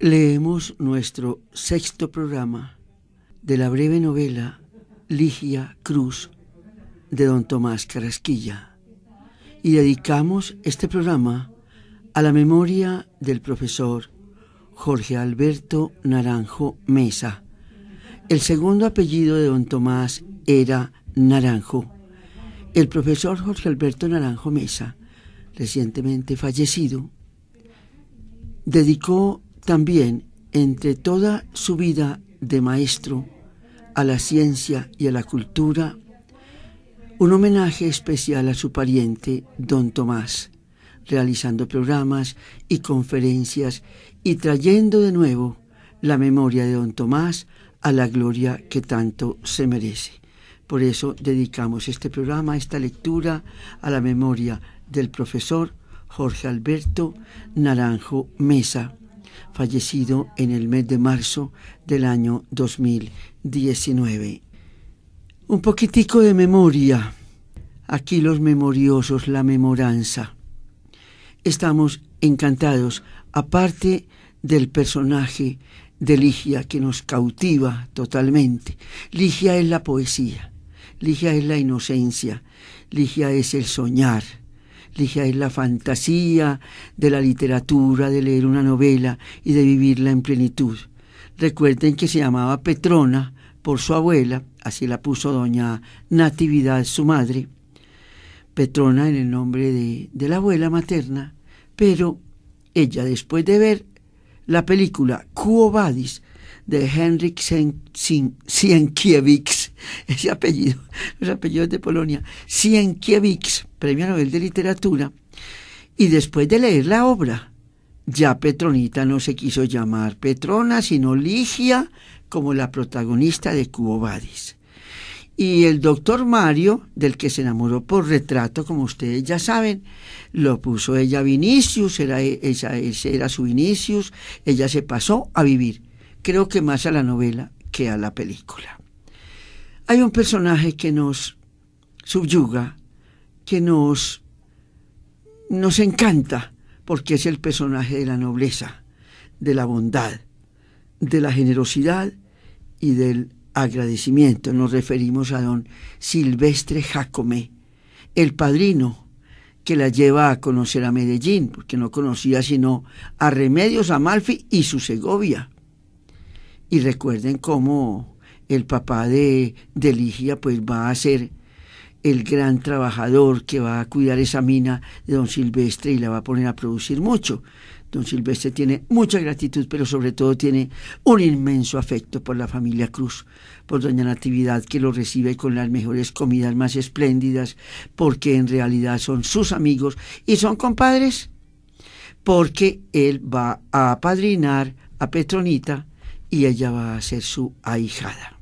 Leemos nuestro sexto programa de la breve novela Ligia Cruz de don Tomás Carasquilla y dedicamos este programa a la memoria del profesor Jorge Alberto Naranjo Mesa. El segundo apellido de don Tomás era Naranjo. El profesor Jorge Alberto Naranjo Mesa, recientemente fallecido, dedicó también, entre toda su vida de maestro a la ciencia y a la cultura, un homenaje especial a su pariente, don Tomás, realizando programas y conferencias y trayendo de nuevo la memoria de don Tomás a la gloria que tanto se merece. Por eso dedicamos este programa, esta lectura, a la memoria del profesor Jorge Alberto Naranjo Mesa, fallecido en el mes de marzo del año 2019. Un poquitico de memoria. Aquí los memoriosos, la memoranza. Estamos encantados, aparte del personaje de Ligia que nos cautiva totalmente. Ligia es la poesía, Ligia es la inocencia, Ligia es el soñar es la fantasía de la literatura, de leer una novela y de vivirla en plenitud. Recuerden que se llamaba Petrona por su abuela, así la puso doña Natividad, su madre. Petrona en el nombre de, la abuela materna, pero ella después de ver la película Cuobadis de Henrik Sienkiewicz, ese apellido, los apellidos de Polonia, Sienkiewicz, Premio Nobel de Literatura, y después de leer la obra, ya Petronita no se quiso llamar Petrona, sino Ligia, como la protagonista de Cubo Vadis. Y el doctor Mario, del que se enamoró por retrato, como ustedes ya saben, lo puso ella Vinicius, era, e, ese era su Vinicius, ella se pasó a vivir, creo que más a la novela que a la película. Hay un personaje que nos subyuga que nos, encanta porque es el personaje de la nobleza, de la bondad, de la generosidad y del agradecimiento. Nos referimos a don Silvestre Jacome, el padrino que la lleva a conocer a Medellín, porque no conocía sino a Remedios Amalfi y su Segovia. Y recuerden cómo el papá de, de Ligia pues va a ser el gran trabajador que va a cuidar esa mina de don Silvestre y la va a poner a producir mucho. Don Silvestre tiene mucha gratitud, pero sobre todo tiene un inmenso afecto por la familia Cruz, por doña Natividad, que lo recibe con las mejores comidas más espléndidas, porque en realidad son sus amigos y son compadres, porque él va a apadrinar a Petronita y ella va a ser su ahijada.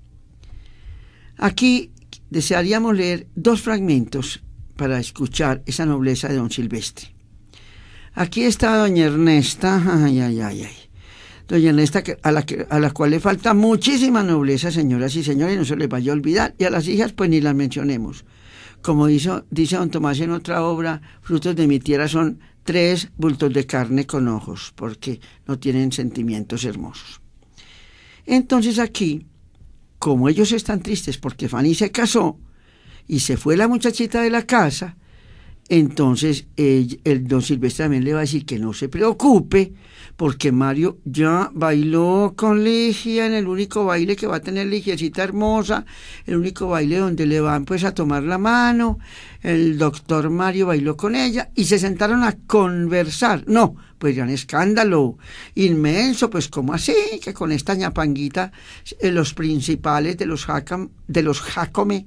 Aquí desearíamos leer dos fragmentos para escuchar esa nobleza de don Silvestre. Aquí está doña Ernesta, ay, ay, ay, ay. Doña Ernesta, a la, cual le falta muchísima nobleza, señoras y señores, no se les vaya a olvidar. Y a las hijas, pues ni las mencionemos. Como dice don Tomás en otra obra, frutos de mi tierra son tres bultos de carne con ojos, porque no tienen sentimientos hermosos. Entonces aquí como ellos están tristes porque Fanny se casó y se fue la muchachita de la casa, entonces, el don Silvestre también le va a decir que no se preocupe, porque Mario ya bailó con Ligia en el único baile que va a tener Ligiacita hermosa, el único baile donde le van pues a tomar la mano, el doctor Mario bailó con ella y se sentaron a conversar. No, pues gran escándalo inmenso, pues como así, que con esta ñapanguita eh, los principales de los, jacam, de los Jacome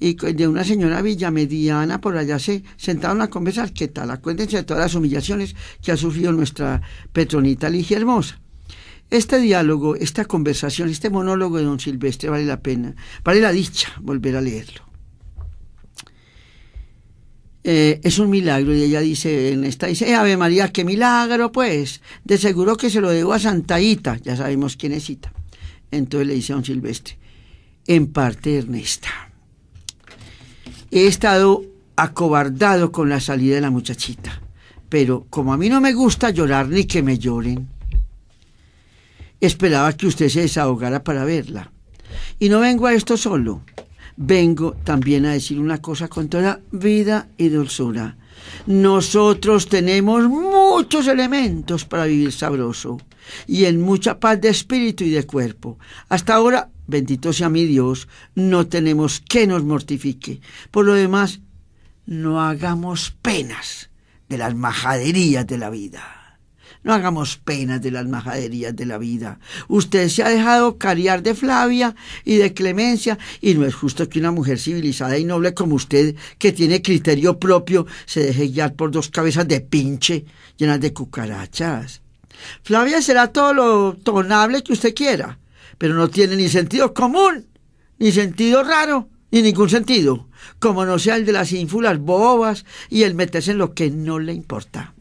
y de una señora villamediana por allá se sentaron a conversar qué tal, acuérdense de todas las humillaciones que ha sufrido nuestra Petronita Ligia Hermosa. Este diálogo, esta conversación, este monólogo de don Silvestre vale la pena, vale la dicha volver a leerlo. Eh, es un milagro y ella dice en esta dice eh, Ave María qué milagro pues de seguro que se lo debo a Santa Ita ya sabemos quién es Ita entonces le dice a don Silvestre en parte Ernesta he estado acobardado con la salida de la muchachita. Pero como a mí no me gusta llorar ni que me lloren, esperaba que usted se desahogara para verla. Y no vengo a esto solo. Vengo también a decir una cosa con toda vida y dulzura. Nosotros tenemos muchos elementos para vivir sabroso y en mucha paz de espíritu y de cuerpo. Hasta ahora bendito sea mi Dios, no tenemos que nos mortifique. Por lo demás, no hagamos penas de las majaderías de la vida. No hagamos penas de las majaderías de la vida. Usted se ha dejado cariar de Flavia y de Clemencia y no es justo que una mujer civilizada y noble como usted, que tiene criterio propio, se deje guiar por dos cabezas de pinche llenas de cucarachas. Flavia será todo lo tonable que usted quiera pero no tiene ni sentido común, ni sentido raro, ni ningún sentido, como no sea el de las ínfulas bobas y el meterse en lo que no le importa.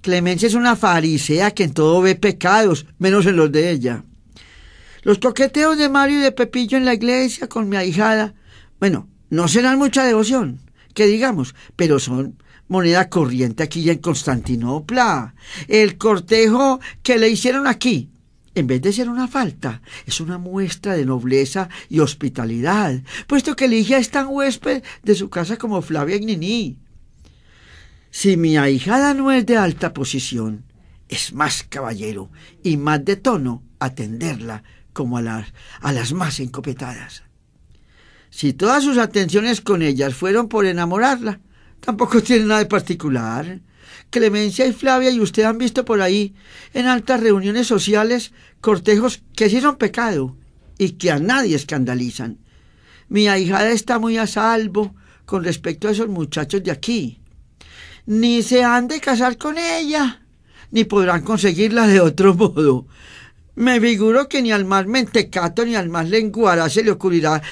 Clemencia es una farisea que en todo ve pecados, menos en los de ella. Los coqueteos de Mario y de Pepillo en la iglesia con mi ahijada, bueno, no serán mucha devoción, que digamos, pero son moneda corriente aquí en Constantinopla. El cortejo que le hicieron aquí, en vez de ser una falta, es una muestra de nobleza y hospitalidad, puesto que Ligia es tan huésped de su casa como Flavia Niní. Si mi ahijada no es de alta posición, es más caballero y más de tono atenderla como a las, a las más encopetadas. Si todas sus atenciones con ellas fueron por enamorarla, tampoco tiene nada de particular. Clemencia y Flavia y usted han visto por ahí en altas reuniones sociales cortejos que sí son pecado y que a nadie escandalizan. Mi ahijada está muy a salvo con respecto a esos muchachos de aquí. Ni se han de casar con ella, ni podrán conseguirla de otro modo. Me figuro que ni al más mentecato ni al más lenguara se le ocurrirá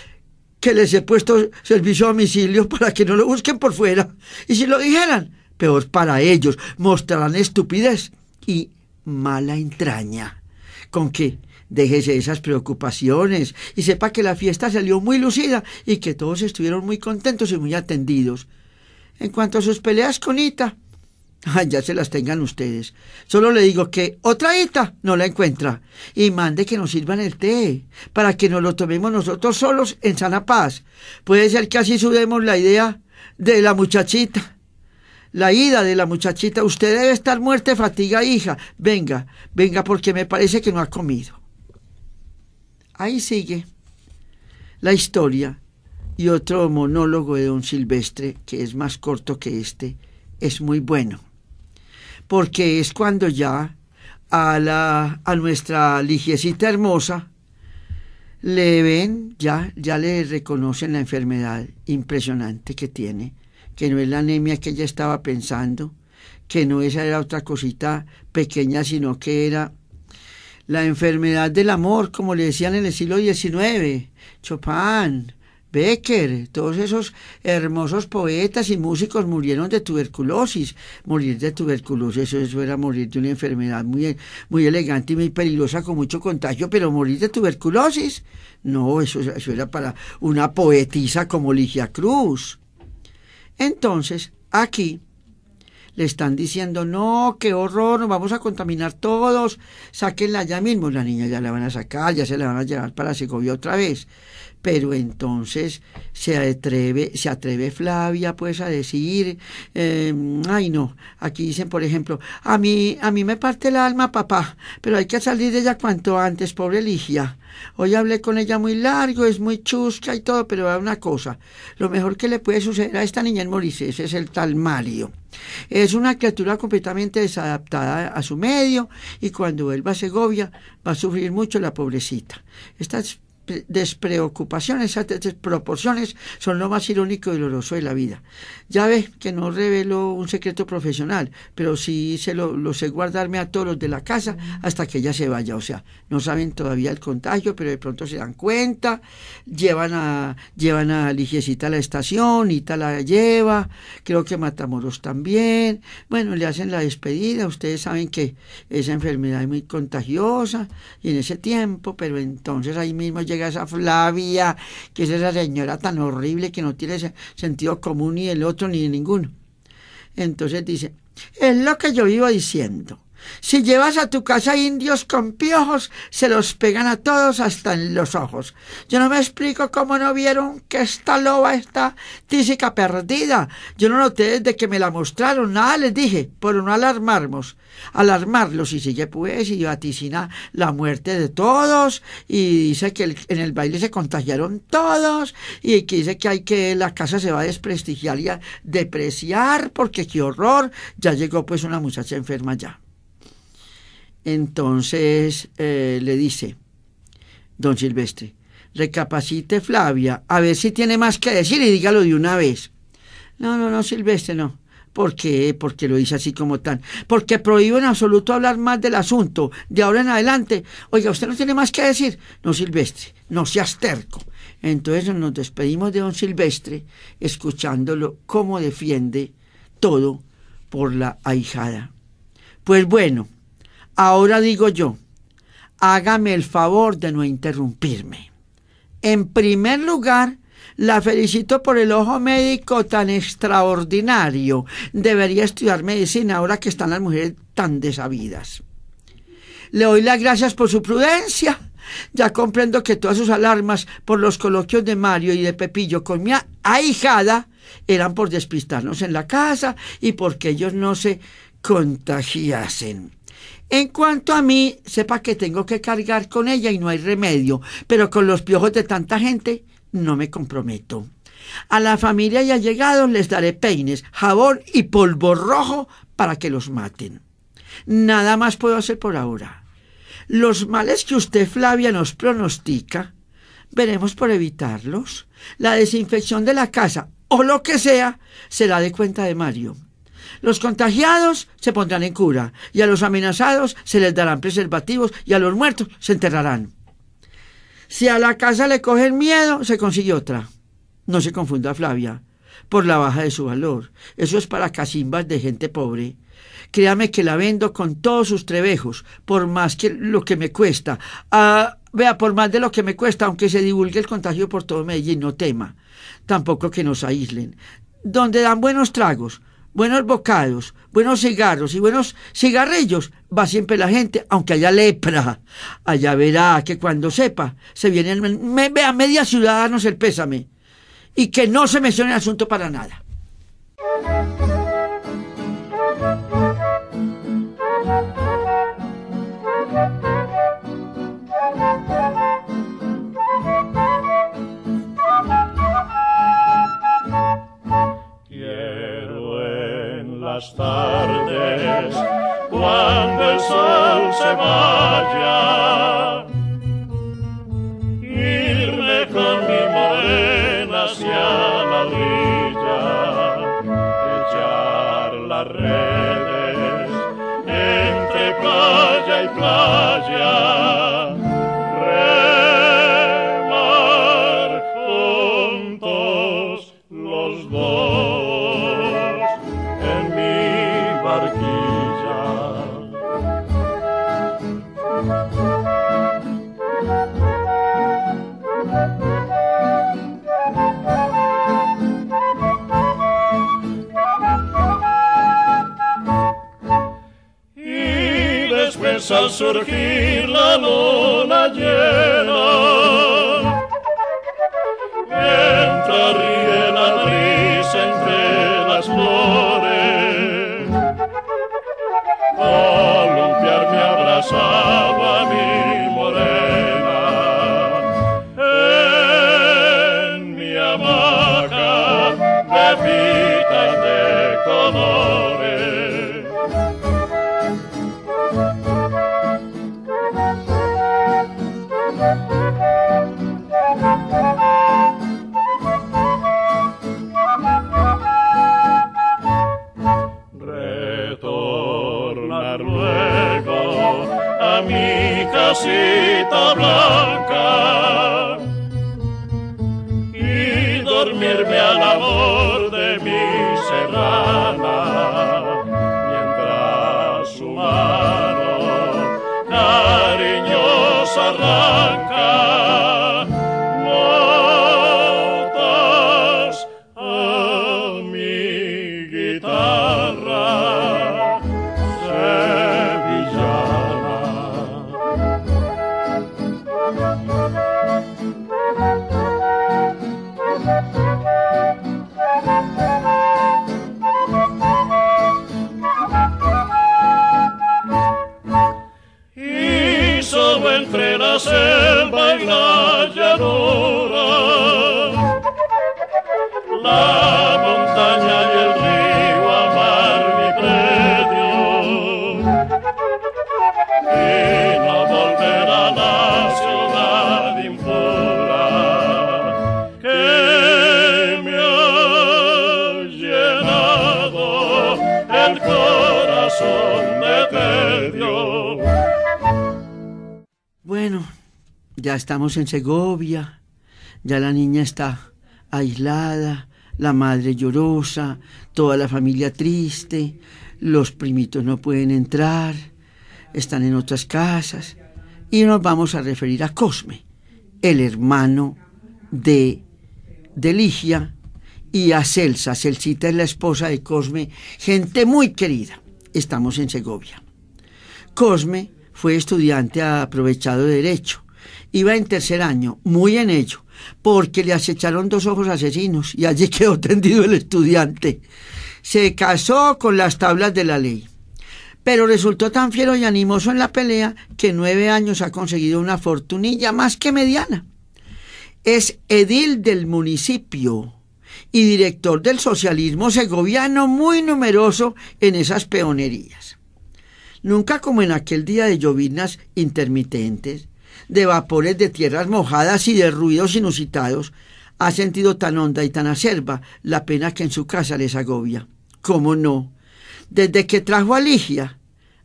que les he puesto servicio a domicilio para que no lo busquen por fuera. Y si lo dijeran, peor para ellos, mostrarán estupidez y mala entraña. Con que déjese esas preocupaciones y sepa que la fiesta salió muy lucida y que todos estuvieron muy contentos y muy atendidos. En cuanto a sus peleas con Ita, ya se las tengan ustedes. Solo le digo que otra Ita no la encuentra y mande que nos sirvan el té para que nos lo tomemos nosotros solos en sana paz. Puede ser que así subamos la idea de la muchachita la ida de la muchachita, usted debe estar muerta de fatiga, hija, venga, venga porque me parece que no ha comido. Ahí sigue la historia y otro monólogo de don Silvestre, que es más corto que este, es muy bueno, porque es cuando ya a, la, a nuestra ligiecita hermosa, le ven, ya, ya le reconocen la enfermedad impresionante que tiene que no es la anemia que ella estaba pensando, que no esa era otra cosita pequeña, sino que era la enfermedad del amor, como le decían en el siglo XIX, Chopin, Becker, todos esos hermosos poetas y músicos murieron de tuberculosis. Morir de tuberculosis, eso, era morir de una enfermedad muy, muy elegante y muy peligrosa con mucho contagio, pero morir de tuberculosis, no, eso, eso era para una poetisa como Ligia Cruz. Entonces, aquí le están diciendo, no, qué horror, nos vamos a contaminar todos, sáquenla ya mismo, la niña ya la van a sacar, ya se la van a llevar para Segovia otra vez pero entonces se atreve, se atreve Flavia pues a decir, em, ay no, aquí dicen por ejemplo, a mí, a mí me parte el alma papá, pero hay que salir de ella cuanto antes, pobre Ligia. Hoy hablé con ella muy largo, es muy chusca y todo, pero hay una cosa, lo mejor que le puede suceder a esta niña en Morisés es el tal Mario. Es una criatura completamente desadaptada a su medio y cuando vuelva a Segovia va a sufrir mucho la pobrecita. es despreocupaciones, esas desproporciones son lo más irónico y doloroso de la vida. Ya ves que no reveló un secreto profesional, pero sí se lo, sé guardarme a todos los de la casa hasta que ella se vaya. O sea, no saben todavía el contagio, pero de pronto se dan cuenta, llevan a, llevan a Ligiecita a la estación, Ita la lleva, creo que Matamoros también. Bueno, le hacen la despedida, ustedes saben que esa enfermedad es muy contagiosa y en ese tiempo, pero entonces ahí mismo ya esa Flavia, que es esa señora tan horrible que no tiene sentido común ni el otro ni ninguno. Entonces dice, es lo que yo vivo diciendo. Si llevas a tu casa indios con piojos, se los pegan a todos hasta en los ojos. Yo no me explico cómo no vieron que esta loba está tísica perdida. Yo no noté desde que me la mostraron, nada les dije, por no alarmarnos. Alarmarlos y sigue pues y vaticina la muerte de todos y dice que en el baile se contagiaron todos y que dice que hay que la casa se va a desprestigiar y a depreciar porque qué horror, ya llegó pues una muchacha enferma ya. Entonces eh, le dice, don Silvestre, recapacite Flavia, a ver si tiene más que decir y dígalo de una vez. No, no, no, Silvestre, no. ¿Por qué? Porque lo dice así como tan. Porque prohíbe en absoluto hablar más del asunto. De ahora en adelante. Oiga, usted no tiene más que decir. No, Silvestre, no seas terco. Entonces nos despedimos de don Silvestre, escuchándolo cómo defiende todo por la ahijada. Pues bueno, Ahora digo yo, hágame el favor de no interrumpirme. En primer lugar, la felicito por el ojo médico tan extraordinario. Debería estudiar medicina ahora que están las mujeres tan desabidas. Le doy las gracias por su prudencia. Ya comprendo que todas sus alarmas por los coloquios de Mario y de Pepillo con mi ahijada eran por despistarnos en la casa y porque ellos no se contagiasen. En cuanto a mí, sepa que tengo que cargar con ella y no hay remedio, pero con los piojos de tanta gente no me comprometo. A la familia ya llegado les daré peines, jabón y polvo rojo para que los maten. Nada más puedo hacer por ahora. Los males que usted, Flavia, nos pronostica, veremos por evitarlos. La desinfección de la casa o lo que sea será de cuenta de Mario. Los contagiados se pondrán en cura y a los amenazados se les darán preservativos y a los muertos se enterrarán. Si a la casa le cogen miedo, se consigue otra. No se confunda Flavia por la baja de su valor. Eso es para casimbas de gente pobre. Créame que la vendo con todos sus trebejos, por más que lo que me cuesta. Ah, vea, por más de lo que me cuesta, aunque se divulgue el contagio por todo Medellín, no tema. Tampoco que nos aíslen. Donde dan buenos tragos, buenos bocados, buenos cigarros y buenos cigarrillos, va siempre la gente, aunque haya lepra. Allá verá que cuando sepa, se viene me, a media ciudadanos el pésame y que no se mencione el asunto para nada. las tardes, cuando el sol se vaya. Irme con mi morena hacia la orilla, echar las redes entre playa y playa. al surgir la luna llena. estamos en Segovia, ya la niña está aislada, la madre llorosa, toda la familia triste, los primitos no pueden entrar, están en otras casas, y nos vamos a referir a Cosme, el hermano de, de Ligia, y a Celsa. Celsita es la esposa de Cosme, gente muy querida. Estamos en Segovia. Cosme fue estudiante aprovechado de Derecho Iba en tercer año, muy en ello, porque le acecharon dos ojos asesinos y allí quedó tendido el estudiante. Se casó con las tablas de la ley pero resultó tan fiero y animoso en la pelea que nueve años ha conseguido una fortunilla más que mediana. Es edil del municipio y director del socialismo segoviano muy numeroso en esas peonerías. Nunca como en aquel día de llovinas intermitentes, de vapores de tierras mojadas y de ruidos inusitados, ha sentido tan honda y tan acerba la pena que en su casa les agobia. ¿Cómo no? Desde que trajo a Ligia,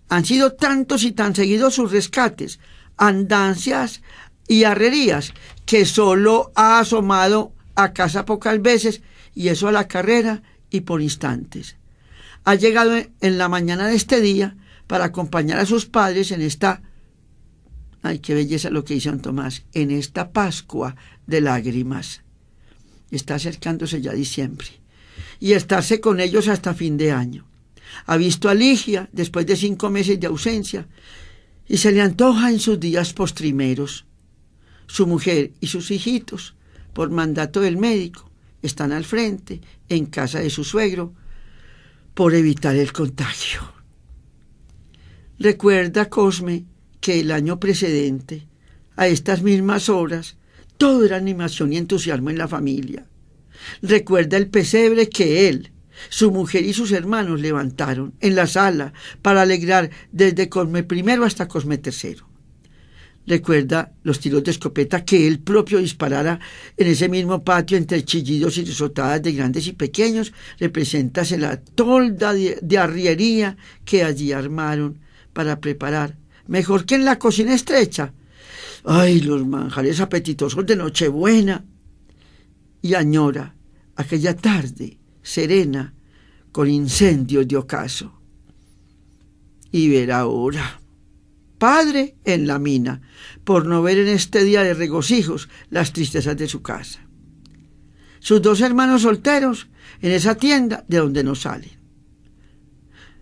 han sido tantos y tan seguidos sus rescates, andancias y arrerías, que solo ha asomado a casa pocas veces, y eso a la carrera y por instantes. Ha llegado en la mañana de este día para acompañar a sus padres en esta Ay, qué belleza lo que dice San Tomás. En esta Pascua de lágrimas. Está acercándose ya diciembre. Y estarse con ellos hasta fin de año. Ha visto a Ligia después de cinco meses de ausencia y se le antoja en sus días postrimeros. Su mujer y sus hijitos, por mandato del médico, están al frente, en casa de su suegro, por evitar el contagio. Recuerda, Cosme, que el año precedente, a estas mismas horas, todo era animación y entusiasmo en la familia. Recuerda el pesebre que él, su mujer y sus hermanos levantaron en la sala para alegrar desde Cosme I hasta Cosme III. Recuerda los tiros de escopeta que él propio disparara en ese mismo patio entre chillidos y risotadas de grandes y pequeños. representase la tolda de arriería que allí armaron para preparar mejor que en la cocina estrecha. Ay, los manjares apetitosos de Nochebuena. Y añora aquella tarde serena con incendios de ocaso. Y ver ahora, padre en la mina, por no ver en este día de regocijos las tristezas de su casa. Sus dos hermanos solteros en esa tienda de donde no salen.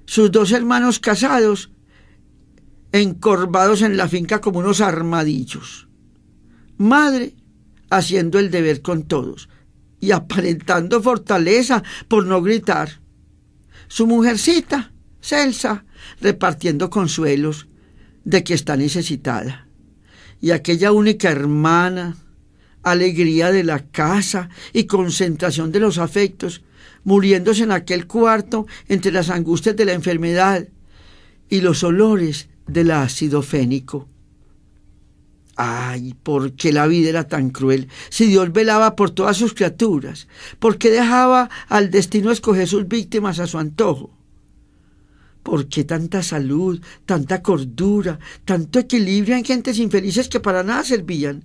Sus dos hermanos casados encorvados en la finca como unos armadillos. Madre haciendo el deber con todos y aparentando fortaleza por no gritar. Su mujercita, Celsa, repartiendo consuelos de que está necesitada. Y aquella única hermana, alegría de la casa y concentración de los afectos, muriéndose en aquel cuarto entre las angustias de la enfermedad y los olores del ácido fénico. Ay, ¿por qué la vida era tan cruel? Si Dios velaba por todas sus criaturas, ¿por qué dejaba al destino escoger sus víctimas a su antojo? ¿Por qué tanta salud, tanta cordura, tanto equilibrio en gentes infelices que para nada servían?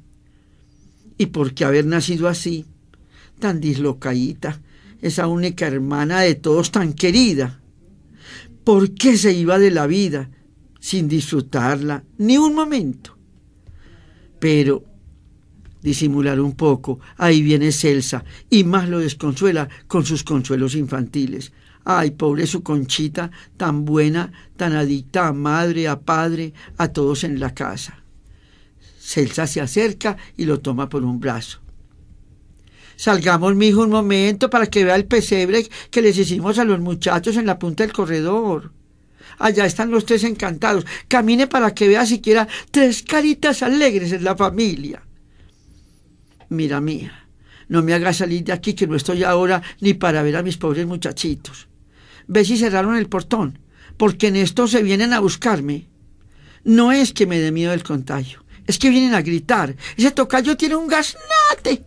¿Y por qué haber nacido así, tan dislocaíta, esa única hermana de todos tan querida? ¿Por qué se iba de la vida sin disfrutarla ni un momento. Pero disimular un poco, ahí viene Celsa y más lo desconsuela con sus consuelos infantiles. Ay, pobre su conchita, tan buena, tan adicta a madre, a padre, a todos en la casa. Celsa se acerca y lo toma por un brazo. Salgamos, mijo, un momento para que vea el pesebre que les hicimos a los muchachos en la punta del corredor. Allá están los tres encantados. Camine para que vea siquiera tres caritas alegres en la familia. Mira mía, no me hagas salir de aquí que no estoy ahora ni para ver a mis pobres muchachitos. Ve si cerraron el portón, porque en esto se vienen a buscarme. No es que me dé miedo el contagio, es que vienen a gritar. Ese tocayo tiene un gasnate.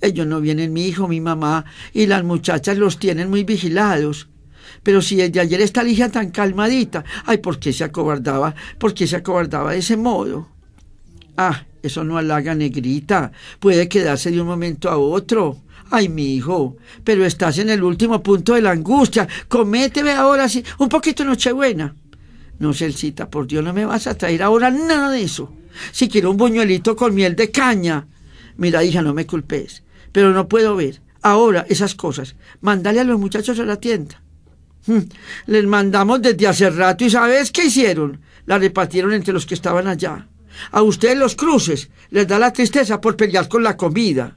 Ellos no vienen, mi hijo, mi mamá, y las muchachas los tienen muy vigilados. Pero si desde ayer está hija tan calmadita, ay, ¿por qué se acobardaba? ¿Por qué se acobardaba de ese modo? Ah, eso no halaga negrita. Puede quedarse de un momento a otro. Ay, mi hijo, pero estás en el último punto de la angustia. Cométeme ahora sí. Un poquito Nochebuena. No, Celcita, por Dios, no me vas a traer ahora nada de eso. Si quiero un buñuelito con miel de caña. Mira, hija, no me culpes. Pero no puedo ver ahora esas cosas. Mándale a los muchachos a la tienda. Hmm. Les mandamos desde hace rato y ¿sabes qué hicieron? La repartieron entre los que estaban allá. A ustedes los cruces les da la tristeza por pelear con la comida.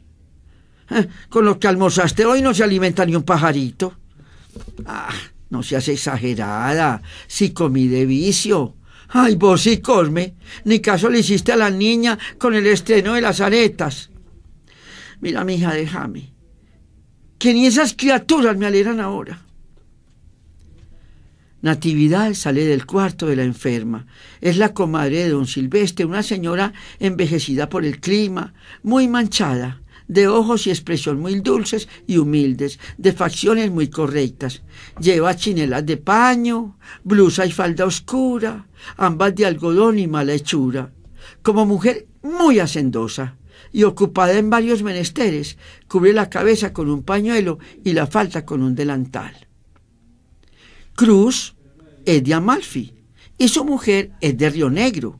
Eh, con lo que almorzaste hoy no se alimenta ni un pajarito. Ah, no seas exagerada, si comí de vicio. Ay, vos sí, Cosme, ni caso le hiciste a la niña con el estreno de las aretas. Mira, mi hija, déjame. Que ni esas criaturas me alegran ahora. Natividad sale del cuarto de la enferma. Es la comadre de don Silvestre, una señora envejecida por el clima, muy manchada, de ojos y expresión muy dulces y humildes, de facciones muy correctas. Lleva chinelas de paño, blusa y falda oscura, ambas de algodón y mala hechura. Como mujer muy hacendosa y ocupada en varios menesteres, cubre la cabeza con un pañuelo y la falda con un delantal. Cruz es de Amalfi y su mujer es de Río Negro.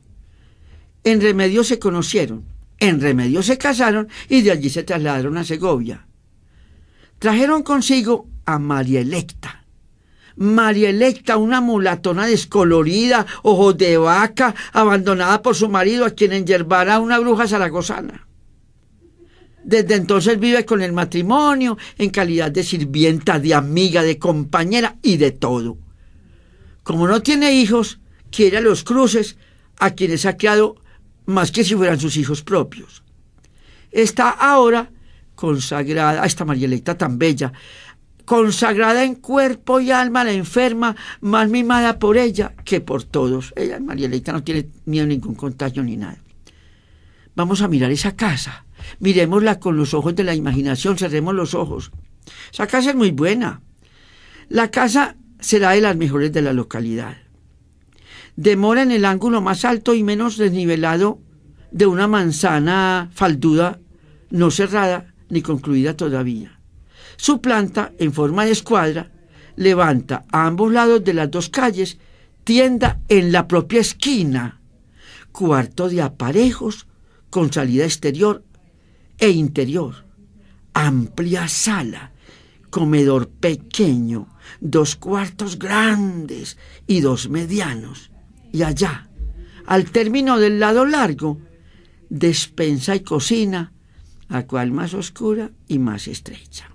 En remedio se conocieron, en remedio se casaron y de allí se trasladaron a Segovia. Trajeron consigo a María Electa. María Electa, una mulatona descolorida, ojo de vaca, abandonada por su marido a quien enyerbara una bruja zaragozana. Desde entonces vive con el matrimonio en calidad de sirvienta, de amiga, de compañera y de todo. Como no tiene hijos, quiere a los cruces, a quienes ha criado más que si fueran sus hijos propios. Está ahora consagrada a esta María tan bella, consagrada en cuerpo y alma a la enferma, más mimada por ella que por todos. Ella, María no tiene miedo a ningún contagio ni nada. Vamos a mirar esa casa Miremosla con los ojos de la imaginación, cerremos los ojos. Esa casa es muy buena. La casa será de las mejores de la localidad. Demora en el ángulo más alto y menos desnivelado de una manzana falduda, no cerrada ni concluida todavía. Su planta, en forma de escuadra, levanta a ambos lados de las dos calles tienda en la propia esquina, cuarto de aparejos con salida exterior e interior. Amplia sala, comedor pequeño, dos cuartos grandes y dos medianos. Y allá, al término del lado largo, despensa y cocina, a cual más oscura y más estrecha.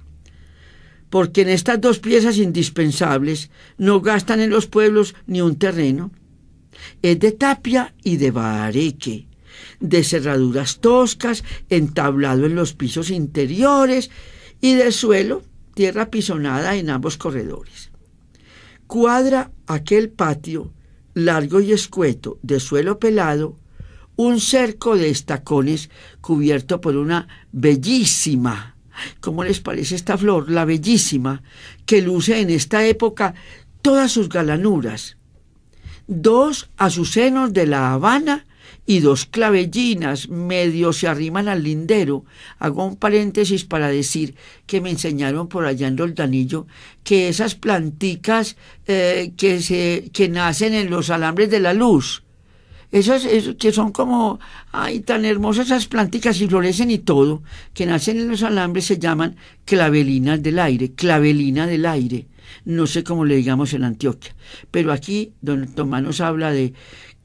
Porque en estas dos piezas indispensables no gastan en los pueblos ni un terreno. Es de tapia y de bareque, de cerraduras toscas, entablado en los pisos interiores y de suelo, tierra pisonada en ambos corredores. Cuadra aquel patio, largo y escueto, de suelo pelado, un cerco de estacones cubierto por una bellísima, ¿cómo les parece esta flor? La bellísima, que luce en esta época todas sus galanuras. Dos azucenos de La Habana y dos clavellinas medio se arriman al lindero. Hago un paréntesis para decir que me enseñaron por allá en Roldanillo que esas planticas eh, que, se, que nacen en los alambres de la luz, esas que son como, ay, tan hermosas esas planticas y florecen y todo, que nacen en los alambres se llaman clavelinas del aire, clavelina del aire. No sé cómo le digamos en Antioquia, pero aquí don Tomás nos habla de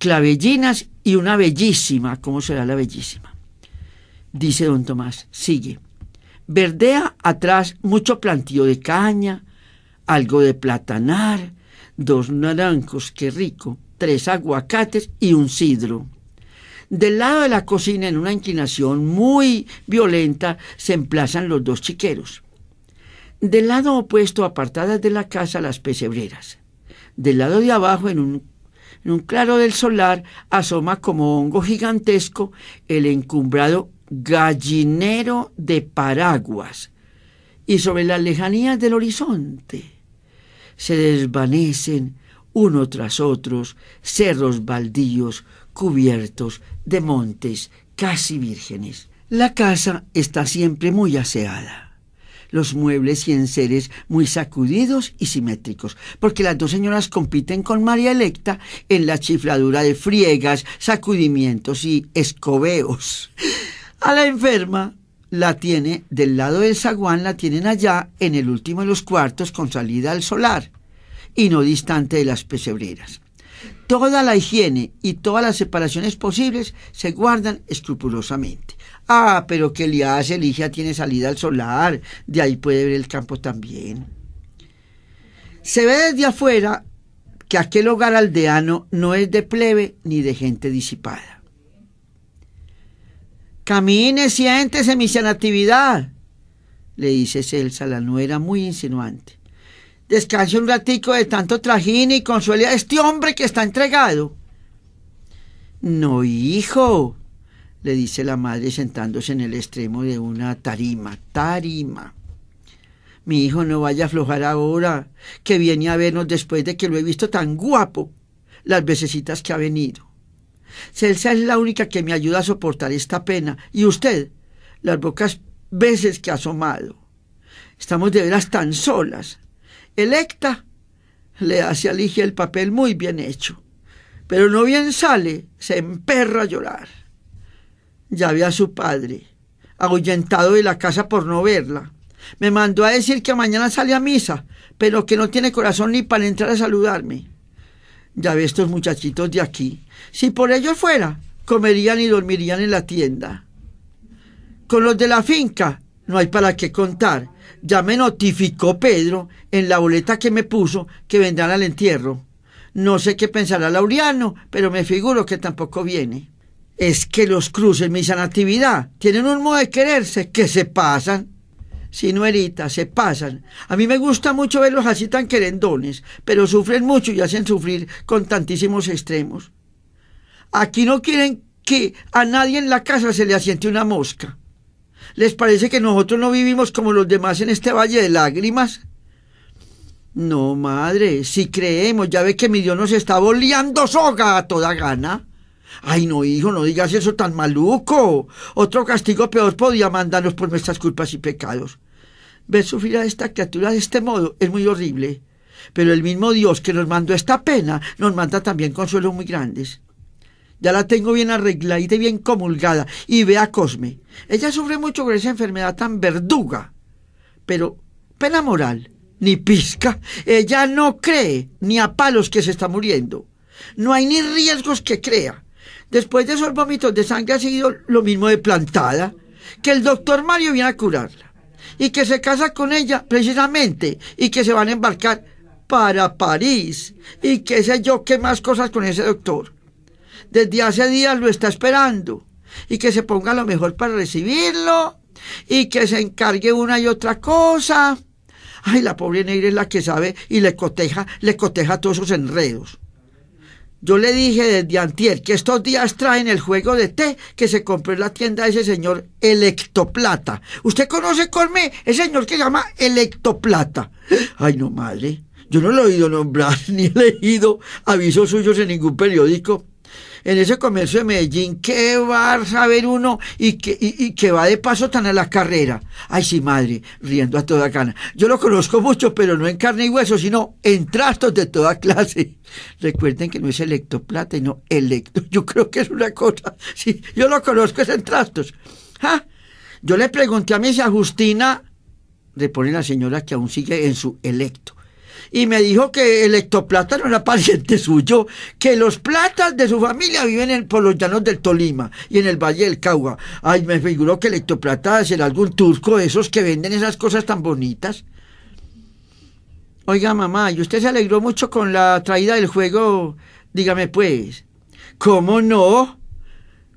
clavellinas y una bellísima. ¿Cómo será la bellísima? Dice don Tomás. Sigue. Verdea atrás mucho plantío de caña, algo de platanar, dos naranjos, qué rico, tres aguacates y un sidro. Del lado de la cocina, en una inclinación muy violenta, se emplazan los dos chiqueros. Del lado opuesto, apartadas de la casa, las pesebreras. Del lado de abajo, en un en un claro del solar asoma como hongo gigantesco el encumbrado gallinero de paraguas y sobre las lejanías del horizonte se desvanecen uno tras otros cerros baldíos cubiertos de montes casi vírgenes. La casa está siempre muy aseada los muebles y enseres muy sacudidos y simétricos, porque las dos señoras compiten con María Electa en la chifladura de friegas, sacudimientos y escobeos. A la enferma la tiene del lado del zaguán, la tienen allá en el último de los cuartos con salida al solar y no distante de las pesebreras. Toda la higiene y todas las separaciones posibles se guardan escrupulosamente. Ah, pero que le hace, Ligia tiene salida al solar, de ahí puede ver el campo también. Se ve desde afuera que aquel hogar aldeano no es de plebe ni de gente disipada. Camine, siéntese, mi natividad, le dice Celsa, la nuera muy insinuante descanse un ratico de tanto trajín y consuele a este hombre que está entregado. No, hijo, le dice la madre sentándose en el extremo de una tarima, tarima. Mi hijo no vaya a aflojar ahora, que viene a vernos después de que lo he visto tan guapo las vecesitas que ha venido. Celsa es la única que me ayuda a soportar esta pena, y usted, las pocas veces que ha asomado. Estamos de veras tan solas electa le hace a el papel muy bien hecho. Pero no bien sale, se emperra a llorar. Ya ve a su padre, ahuyentado de la casa por no verla. Me mandó a decir que mañana sale a misa, pero que no tiene corazón ni para entrar a saludarme. Ya ve estos muchachitos de aquí. Si por ellos fuera, comerían y dormirían en la tienda. Con los de la finca no hay para qué contar. Ya me notificó Pedro en la boleta que me puso que vendrán al entierro. No sé qué pensará Laureano, pero me figuro que tampoco viene. Es que los cruces, misa natividad, tienen un modo de quererse que se pasan. Si no se pasan. A mí me gusta mucho verlos así tan querendones, pero sufren mucho y hacen sufrir con tantísimos extremos. Aquí no quieren que a nadie en la casa se le asiente una mosca. ¿Les parece que nosotros no vivimos como los demás en este valle de lágrimas? No, madre, si creemos, ya ve que mi Dios nos está boleando soga a toda gana. Ay, no, hijo, no digas eso tan maluco. Otro castigo peor podía mandarnos por nuestras culpas y pecados. Ver sufrir a esta criatura de este modo es muy horrible. Pero el mismo Dios que nos mandó esta pena nos manda también consuelos muy grandes. Ya la tengo bien arregladita y bien comulgada. Y vea Cosme. Ella sufre mucho con esa enfermedad tan verduga. Pero pena moral, ni pizca. Ella no cree ni a palos que se está muriendo. No hay ni riesgos que crea. Después de esos vómitos de sangre ha sido lo mismo de plantada. Que el doctor Mario viene a curarla. Y que se casa con ella precisamente. Y que se van a embarcar para París. Y que sé yo, qué más cosas con ese doctor desde hace días lo está esperando y que se ponga lo mejor para recibirlo y que se encargue una y otra cosa. Ay, la pobre negra es la que sabe y le coteja, le coteja todos sus enredos. Yo le dije desde antier que estos días traen el juego de té que se compró en la tienda ese señor Electoplata. ¿Usted conoce conmigo Ese señor que llama Electoplata. Ay, no madre. Yo no lo he oído nombrar ni he leído avisos suyos en ningún periódico en ese comercio de Medellín, ¿qué va a saber uno y que, va de paso tan a la carrera? Ay, sí, madre, riendo a toda gana. Yo lo conozco mucho, pero no en carne y hueso, sino en trastos de toda clase. Recuerden que no es electoplata, sino electo. Yo creo que es una cosa. Sí, yo lo conozco, es en trastos. Ah, yo le pregunté a mi Justina, pone la señora que aún sigue en su electo y me dijo que el ectoplata no era paciente suyo, que los platas de su familia viven en, por los llanos del Tolima y en el Valle del Cauca. Ay, me figuró que el ectoplata será algún turco de esos que venden esas cosas tan bonitas. Oiga, mamá, ¿y usted se alegró mucho con la traída del juego? Dígame, pues. ¿Cómo no?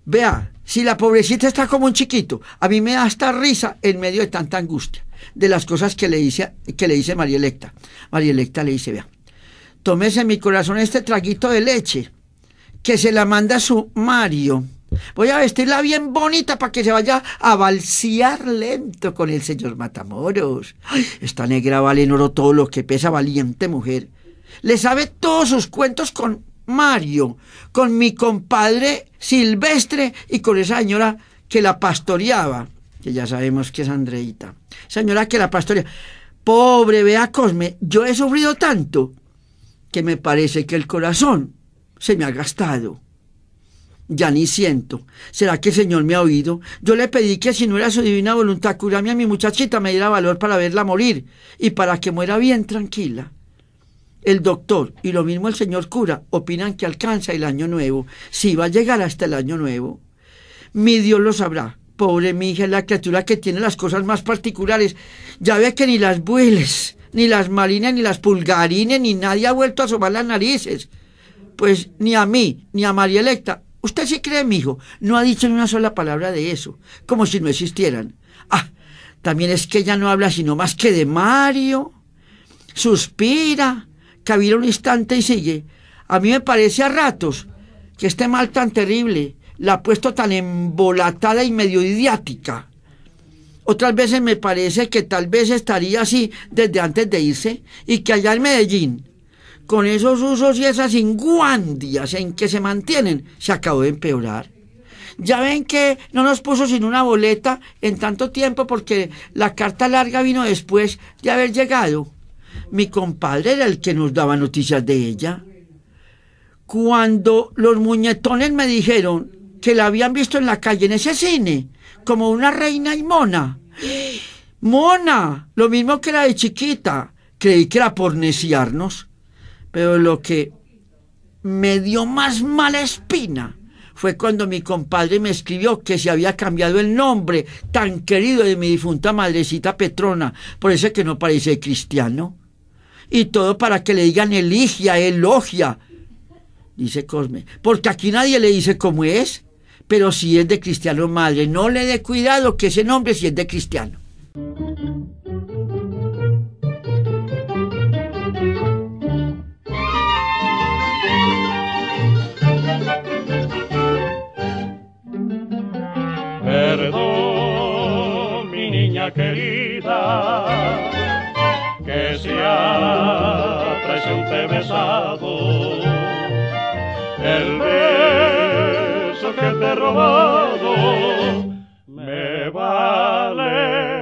Vea, si la pobrecita está como un chiquito, a mí me da hasta risa en medio de tanta angustia de las cosas que le dice, que le dice María Electa. María Electa le dice, vea, tómese en mi corazón este traguito de leche que se la manda su Mario. Voy a vestirla bien bonita para que se vaya a balsear lento con el señor Matamoros. esta negra vale en oro todo lo que pesa, valiente mujer. Le sabe todos sus cuentos con Mario, con mi compadre Silvestre y con esa señora que la pastoreaba, que ya sabemos que es Andreita. Señora que la pastoreaba. Pobre, vea Cosme, yo he sufrido tanto que me parece que el corazón se me ha gastado. Ya ni siento. ¿Será que el Señor me ha oído? Yo le pedí que si no era su divina voluntad curarme a mi muchachita me diera valor para verla morir y para que muera bien tranquila el doctor y lo mismo el señor cura opinan que alcanza el año nuevo, si va a llegar hasta el año nuevo, mi Dios lo sabrá. Pobre mi hija, la criatura que tiene las cosas más particulares. Ya ve que ni las bueles, ni las marines, ni las pulgarines, ni nadie ha vuelto a asomar las narices. Pues ni a mí, ni a María Electa. Usted sí cree, mi hijo. No ha dicho ni una sola palabra de eso, como si no existieran. Ah, también es que ella no habla sino más que de Mario. Suspira, habido un instante y sigue. A mí me parece a ratos que este mal tan terrible la ha puesto tan embolatada y medio idiática. Otras veces me parece que tal vez estaría así desde antes de irse y que allá en Medellín, con esos usos y esas inguandias en que se mantienen, se acabó de empeorar. Ya ven que no nos puso sin una boleta en tanto tiempo porque la carta larga vino después de haber llegado. Mi compadre era el que nos daba noticias de ella. Cuando los muñetones me dijeron que la habían visto en la calle en ese cine, como una reina y mona. Mona, lo mismo que la de chiquita. Creí que era por neciarnos, pero lo que me dio más mala espina fue cuando mi compadre me escribió que se había cambiado el nombre tan querido de mi difunta madrecita Petrona, por eso que no parece cristiano y todo para que le digan eligia, elogia, dice Cosme. Porque aquí nadie le dice cómo es, pero si es de cristiano madre, no le dé cuidado que ese nombre si es de cristiano. desgracia, traición te besado, el beso que te he robado me vale.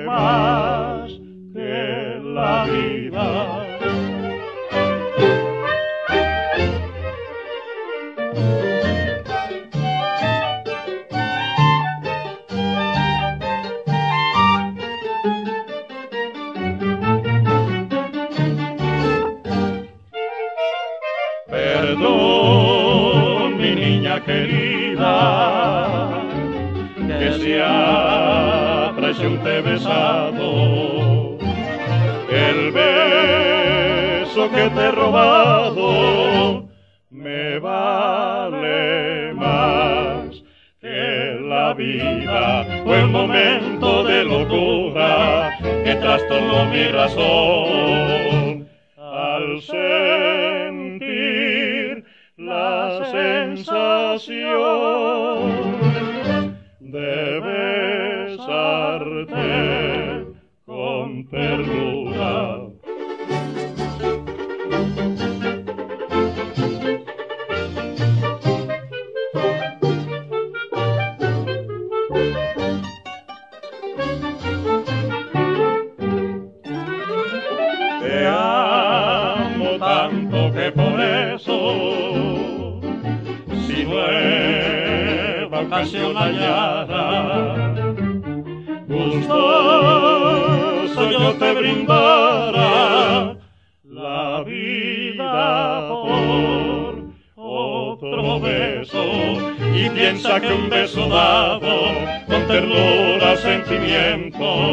que se abra y un te besado el beso que te he robado me vale más que la vida fue un momento de locura que trastornó mi razón al ser canción hallara. Gustoso yo te brindara la vida por otro beso. Y piensa que un beso dado con ternura, sentimiento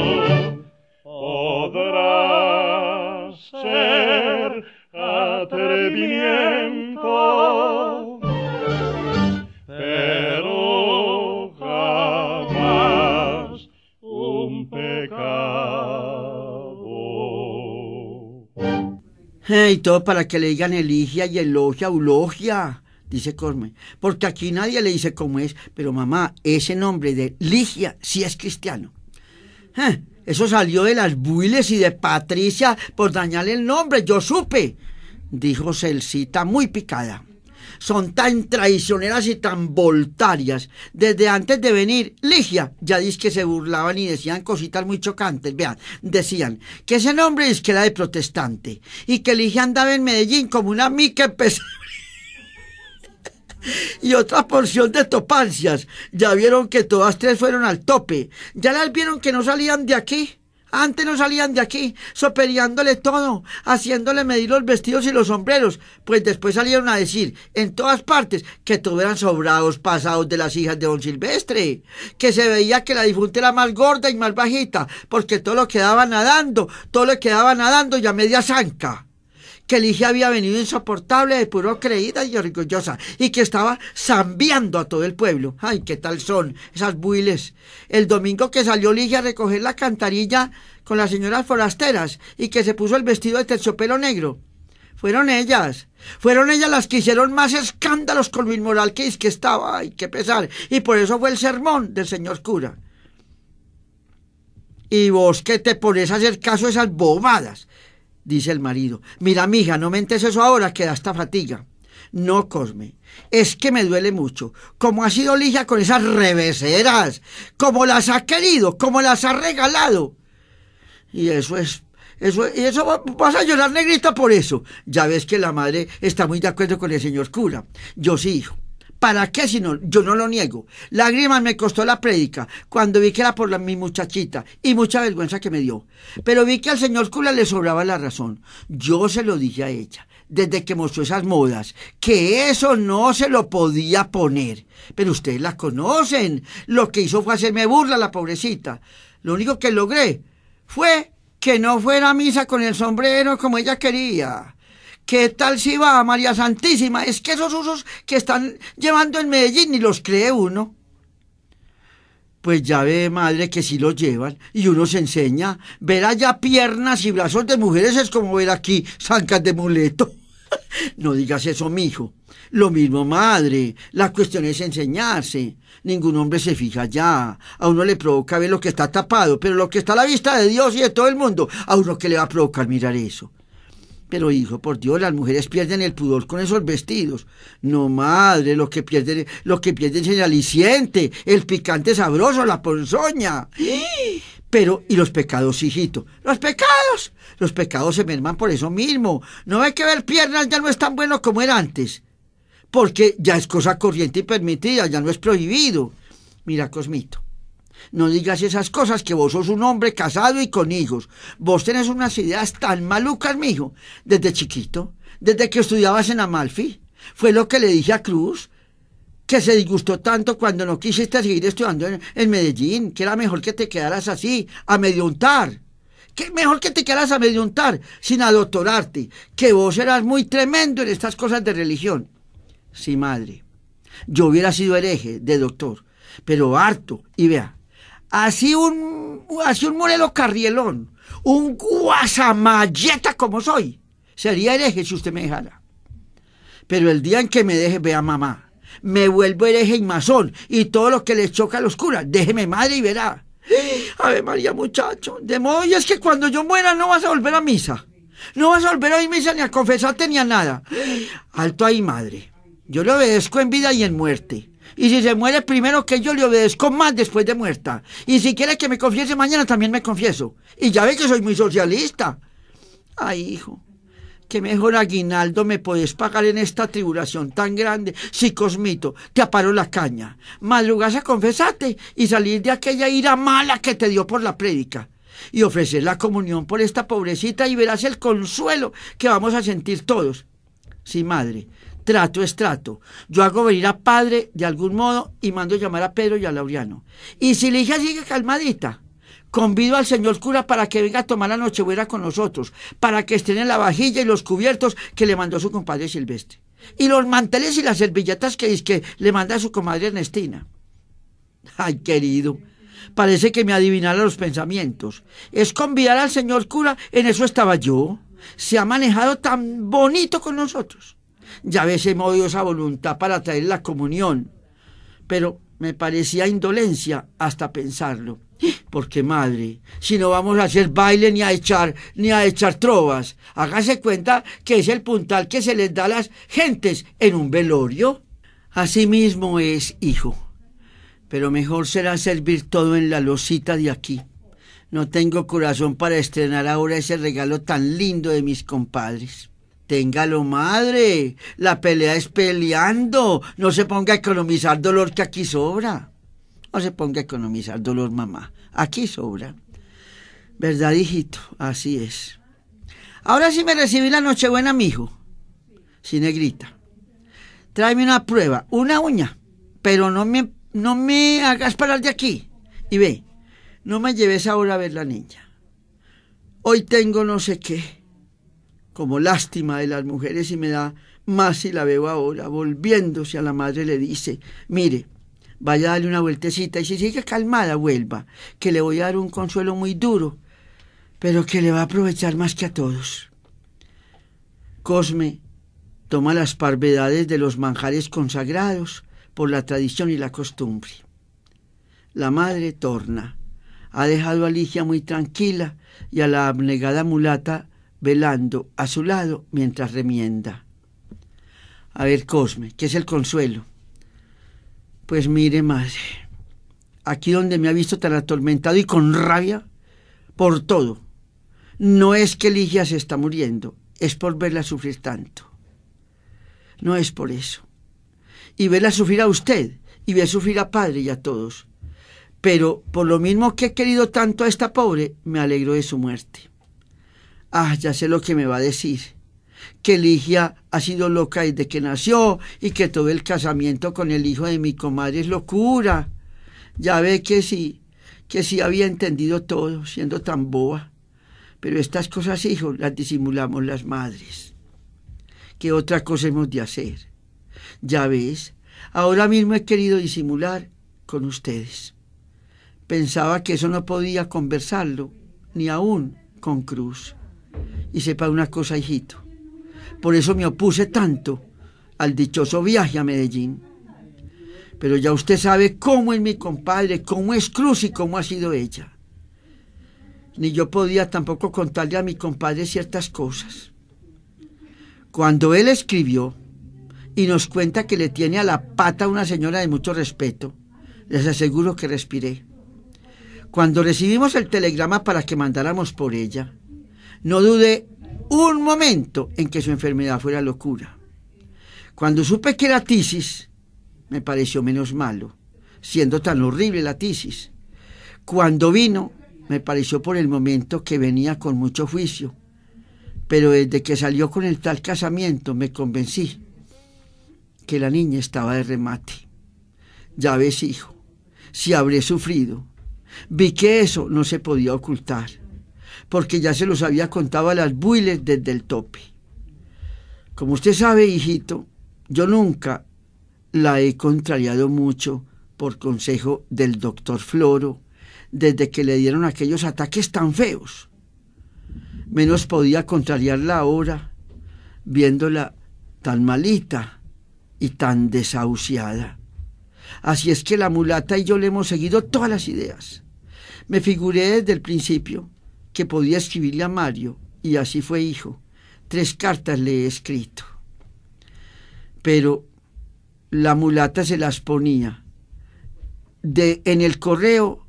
todo para que le digan eligia y elogia, eulogia, dice Corme. Porque aquí nadie le dice cómo es, pero mamá, ese nombre de Ligia si es cristiano. Eh, eso salió de las builes y de Patricia por dañarle el nombre, yo supe, dijo Celsita muy picada son tan traicioneras y tan voltarias. Desde antes de venir, Ligia, ya dice que se burlaban y decían cositas muy chocantes. Vean, decían que ese nombre es que era de protestante y que Ligia andaba en Medellín como una mica y otra porción de topancias. Ya vieron que todas tres fueron al tope. Ya las vieron que no salían de aquí. Antes no salían de aquí, soperiándole todo, haciéndole medir los vestidos y los sombreros, pues después salieron a decir en todas partes que tuvieran sobrados pasados de las hijas de don Silvestre, que se veía que la difunta era más gorda y más bajita, porque todo lo quedaba nadando, todo lo quedaba nadando ya media zanca que Ligia había venido insoportable, de puro creída y orgullosa, y que estaba zambiando a todo el pueblo. Ay, qué tal son esas builes. El domingo que salió Ligia a recoger la cantarilla con las señoras forasteras y que se puso el vestido de terciopelo negro. Fueron ellas. Fueron ellas las que hicieron más escándalos con Luis Moral que que estaba. Ay, qué pesar. Y por eso fue el sermón del señor cura. Y vos que te pones a hacer caso a esas bobadas dice el marido. Mira, mija, no mentes eso ahora que da esta fatiga. No, Cosme, es que me duele mucho. Como ha sido Ligia con esas reveseras, como las ha querido, como las ha regalado. Y eso es, eso, y eso vas a llorar negrita por eso. Ya ves que la madre está muy de acuerdo con el señor cura. Yo sí, hijo. ¿Para qué si no? Yo no lo niego. Lágrimas me costó la prédica cuando vi que era por mi muchachita y mucha vergüenza que me dio. Pero vi que al señor Cula le sobraba la razón. Yo se lo dije a ella desde que mostró esas modas, que eso no se lo podía poner. Pero ustedes las conocen. Lo que hizo fue hacerme burla la pobrecita. Lo único que logré fue que no fuera a misa con el sombrero como ella quería. ¿Qué tal si va, María Santísima? Es que esos usos que están llevando en Medellín ni los cree uno. Pues ya ve, madre, que sí los llevan y uno se enseña. Ver allá piernas y brazos de mujeres es como ver aquí zancas de muleto. no digas eso, mijo. Lo mismo, madre. La cuestión es enseñarse. Ningún hombre se fija ya. A uno le provoca ver lo que está tapado, pero lo que está a la vista de Dios y de todo el mundo, a uno que le va a provocar mirar eso. Pero hijo, por Dios, las mujeres pierden el pudor con esos vestidos. No madre, lo que pierden, lo que es el aliciente, el picante sabroso, la ponzoña. Pero, ¿y los pecados, hijito? ¿Los pecados? Los pecados se merman por eso mismo. No hay que ver piernas, ya no es tan bueno como era antes. Porque ya es cosa corriente y permitida, ya no es prohibido. Mira, Cosmito, no digas esas cosas que vos sos un hombre casado y con hijos. Vos tenés unas ideas tan malucas, mijo, desde chiquito, desde que estudiabas en Amalfi. Fue lo que le dije a Cruz, que se disgustó tanto cuando no quisiste seguir estudiando en, Medellín, que era mejor que te quedaras así, a mediuntar. Que mejor que te quedaras a mediuntar sin adoctorarte, que vos eras muy tremendo en estas cosas de religión. Sí, madre. Yo hubiera sido hereje de doctor, pero harto. Y vea, así un, así un Carrielón, un guasamalleta como soy, sería hereje si usted me dejara. Pero el día en que me deje, vea mamá, me vuelvo hereje y masón, y todo lo que le choca a los curas, déjeme madre y verá. A ver, María, muchacho, de modo y es que cuando yo muera no vas a volver a misa. No vas a volver a ir misa ni a confesarte ni a nada. Alto ahí, madre. Yo le obedezco en vida y en muerte. Y si se muere primero que yo le obedezco más después de muerta. Y si quiere que me confiese mañana, también me confieso. Y ya ve que soy muy socialista. Ay, hijo, qué mejor aguinaldo me podés pagar en esta tribulación tan grande. Si Cosmito, te aparo la caña. Madrugás a confesarte y salir de aquella ira mala que te dio por la prédica. Y ofrecer la comunión por esta pobrecita y verás el consuelo que vamos a sentir todos. Sí, madre, es trato. Yo hago venir a padre de algún modo y mando llamar a Pedro y a Laureano. Y si la hija sigue calmadita, convido al señor cura para que venga a tomar la nochebuena con nosotros, para que estén en la vajilla y los cubiertos que le mandó su compadre Silvestre. Y los manteles y las servilletas que, es que le manda a su comadre Ernestina. Ay, querido, parece que me adivinaron los pensamientos. Es convidar al señor cura, en eso estaba yo. Se ha manejado tan bonito con nosotros ya veces hemos esa voluntad para traer la comunión, pero me parecía indolencia hasta pensarlo. Porque madre, si no vamos a hacer baile ni a echar ni a echar trovas, hágase cuenta que es el puntal que se les da a las gentes en un velorio. mismo es hijo, pero mejor será servir todo en la losita de aquí. No tengo corazón para estrenar ahora ese regalo tan lindo de mis compadres. Téngalo, madre. La pelea es peleando. No se ponga a economizar dolor que aquí sobra. No se ponga a economizar dolor, mamá. Aquí sobra. ¿Verdad, hijito? Así es. Ahora sí me recibí la nochebuena, mijo. Sí, negrita. Tráeme una prueba, una uña. Pero no me, no me hagas parar de aquí. Y ve, no me lleves ahora a ver la niña. Hoy tengo no sé qué como lástima de las mujeres y me da más si la veo ahora. Volviéndose a la madre le dice, mire, vaya a darle una vueltecita y si sigue calmada vuelva, que le voy a dar un consuelo muy duro, pero que le va a aprovechar más que a todos. Cosme toma las parvedades de los manjares consagrados por la tradición y la costumbre. La madre torna. Ha dejado a Ligia muy tranquila y a la abnegada mulata velando a su lado mientras remienda. A ver, Cosme, ¿qué es el consuelo? Pues mire, madre, aquí donde me ha visto tan atormentado y con rabia por todo, no es que Ligia se está muriendo, es por verla sufrir tanto. No es por eso. Y verla sufrir a usted, y ver sufrir a padre y a todos. Pero por lo mismo que he querido tanto a esta pobre, me alegro de su muerte ah, ya sé lo que me va a decir, que Ligia ha sido loca desde que nació y que todo el casamiento con el hijo de mi comadre es locura. Ya ve que sí, que sí había entendido todo, siendo tan boba. Pero estas cosas, hijo, las disimulamos las madres. ¿Qué otra cosa hemos de hacer? Ya ves, ahora mismo he querido disimular con ustedes. Pensaba que eso no podía conversarlo, ni aún con Cruz. Y sepa una cosa, hijito. Por eso me opuse tanto al dichoso viaje a Medellín. Pero ya usted sabe cómo es mi compadre, cómo es Cruz y cómo ha sido ella. Ni yo podía tampoco contarle a mi compadre ciertas cosas. Cuando él escribió y nos cuenta que le tiene a la pata una señora de mucho respeto, les aseguro que respiré. Cuando recibimos el telegrama para que mandáramos por ella, no dudé un momento en que su enfermedad fuera locura. Cuando supe que era tisis, me pareció menos malo, siendo tan horrible la tisis. Cuando vino, me pareció por el momento que venía con mucho juicio, pero desde que salió con el tal casamiento me convencí que la niña estaba de remate. Ya ves, hijo, si habré sufrido. Vi que eso no se podía ocultar porque ya se los había contado a las builes desde el tope. Como usted sabe, hijito, yo nunca la he contrariado mucho por consejo del doctor Floro, desde que le dieron aquellos ataques tan feos. Menos podía contrariarla ahora, viéndola tan malita y tan desahuciada. Así es que la mulata y yo le hemos seguido todas las ideas. Me figuré desde el principio que podía escribirle a Mario, y así fue hijo. Tres cartas le he escrito. Pero la mulata se las ponía de, en el correo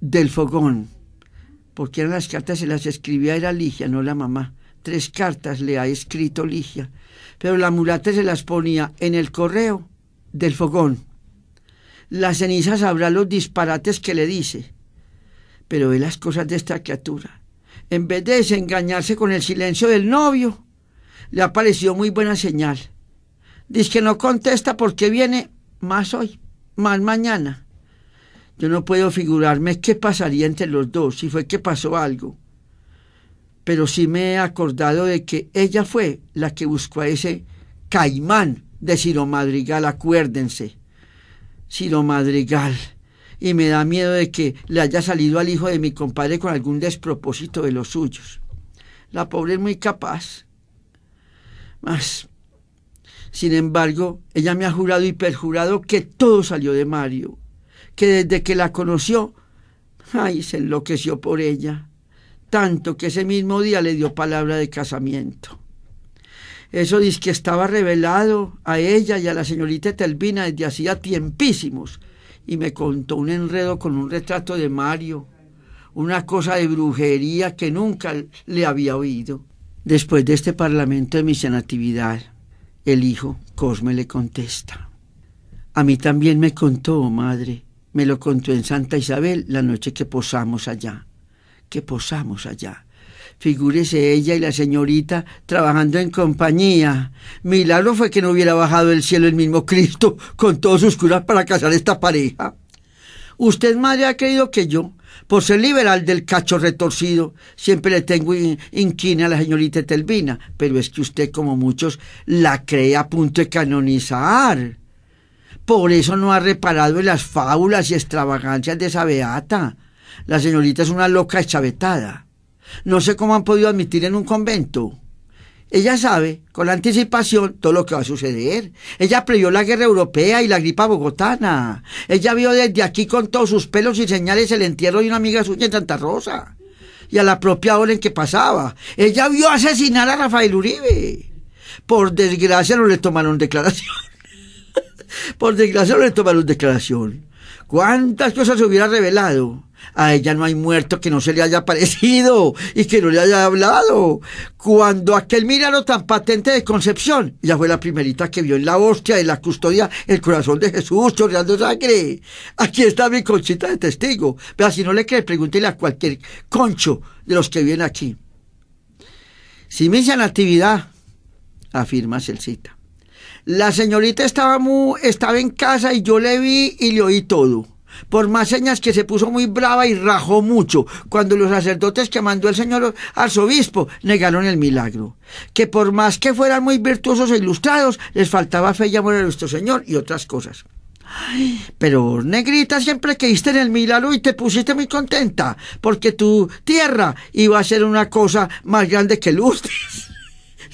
del fogón, porque eran las cartas, se las escribía era Ligia, no la mamá. Tres cartas le ha escrito Ligia, pero la mulata se las ponía en el correo del fogón. Las cenizas habrá los disparates que le dice pero ve las cosas de esta criatura. En vez de desengañarse con el silencio del novio, le ha parecido muy buena señal. Dice que no contesta porque viene más hoy, más mañana. Yo no puedo figurarme qué pasaría entre los dos, si fue que pasó algo. Pero sí me he acordado de que ella fue la que buscó a ese caimán de Siro Madrigal, acuérdense. Siro Madrigal y me da miedo de que le haya salido al hijo de mi compadre con algún despropósito de los suyos. La pobre es muy capaz. Mas, sin embargo, ella me ha jurado y perjurado que todo salió de Mario, que desde que la conoció, ay, se enloqueció por ella, tanto que ese mismo día le dio palabra de casamiento. Eso dice que estaba revelado a ella y a la señorita Telvina desde hacía tiempísimos, y me contó un enredo con un retrato de Mario, una cosa de brujería que nunca le había oído. Después de este parlamento de senatividad, el hijo Cosme le contesta. A mí también me contó, oh madre, me lo contó en Santa Isabel la noche que posamos allá, que posamos allá. Figúrese ella y la señorita trabajando en compañía. Milagro fue que no hubiera bajado del cielo el mismo Cristo con todos sus curas para casar esta pareja. Usted madre ha creído que yo, por ser liberal del cacho retorcido, siempre le tengo inquina a la señorita Telvina, pero es que usted, como muchos, la cree a punto de canonizar. Por eso no ha reparado en las fábulas y extravagancias de esa beata. La señorita es una loca echavetada. No sé cómo han podido admitir en un convento. Ella sabe, con la anticipación, todo lo que va a suceder. Ella previó la guerra europea y la gripa bogotana. Ella vio desde aquí con todos sus pelos y señales el entierro de una amiga suya en Santa Rosa. Y a la propia hora en que pasaba. Ella vio asesinar a Rafael Uribe. Por desgracia no le tomaron declaración. Por desgracia no le tomaron declaración. ¿Cuántas cosas se hubiera revelado? A ella no hay muerto que no se le haya parecido y que no le haya hablado. Cuando aquel milagro tan patente de Concepción, ella fue la primerita que vio en la hostia de la custodia el corazón de Jesús chorreando sangre. Aquí está mi conchita de testigo. pero si no le cree, pregúntele a cualquier concho de los que vienen aquí. Si me dicen actividad afirma Celcita. La señorita estaba, muy, estaba en casa y yo le vi y le oí todo por más señas que se puso muy brava y rajó mucho cuando los sacerdotes que mandó el señor arzobispo negaron el milagro. Que por más que fueran muy virtuosos e ilustrados, les faltaba fe y amor a nuestro Señor y otras cosas. pero negrita, siempre creíste en el milagro y te pusiste muy contenta, porque tu tierra iba a ser una cosa más grande que lustres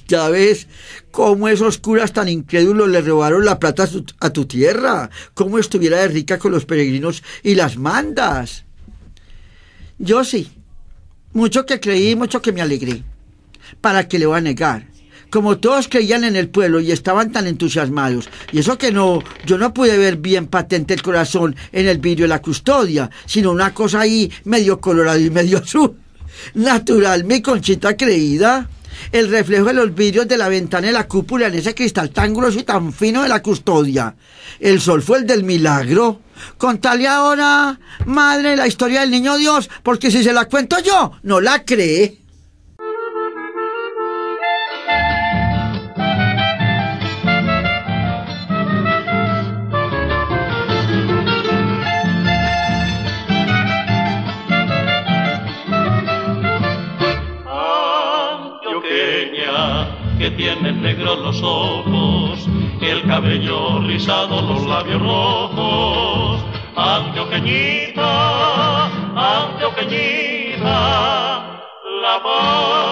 ya ves, ¿Cómo esos curas tan incrédulos le robaron la plata a tu, tierra? ¿Cómo estuviera de rica con los peregrinos y las mandas? Yo sí, mucho que creí, mucho que me alegré. ¿Para qué le voy a negar? Como todos creían en el pueblo y estaban tan entusiasmados, y eso que no, yo no pude ver bien patente el corazón en el vidrio de la custodia, sino una cosa ahí medio colorado y medio azul. Natural, mi conchita creída el reflejo de los vidrios de la ventana de la cúpula en ese cristal tan grueso y tan fino de la custodia. El sol fue el del milagro. Contale ahora, madre, la historia del niño Dios, porque si se la cuento yo, no la cree. ojos, el cabello rizado, los labios rojos. Antioqueñita, Antioqueñita, la paz.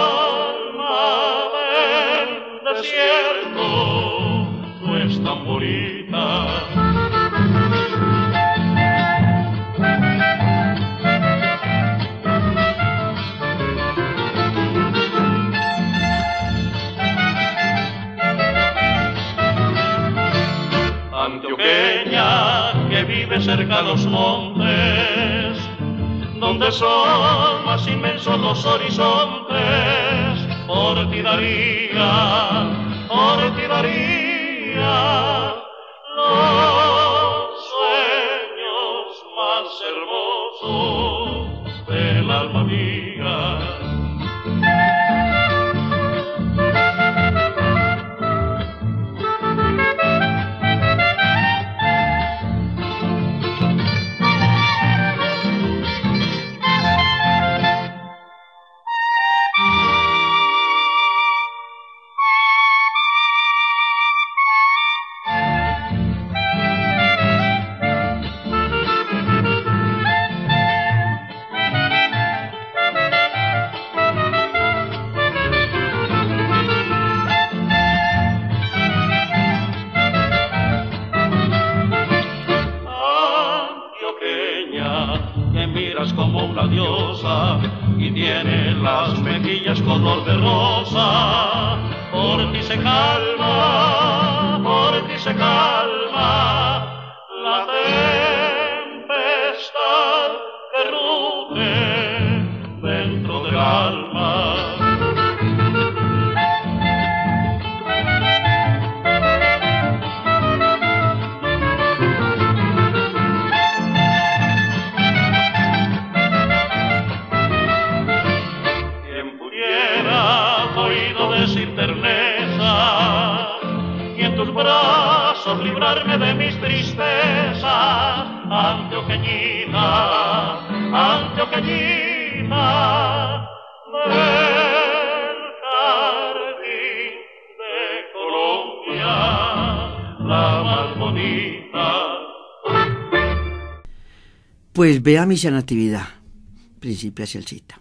cerca a los montes, donde son más inmensos los horizontes, por ti daría, por ti daría por ti se calma, por ti se calma la tempestad de mis tristezas, antioqueñita, antioqueñita del jardín de Colombia, la más bonita. Pues vea mi sanatividad, principia Celcita.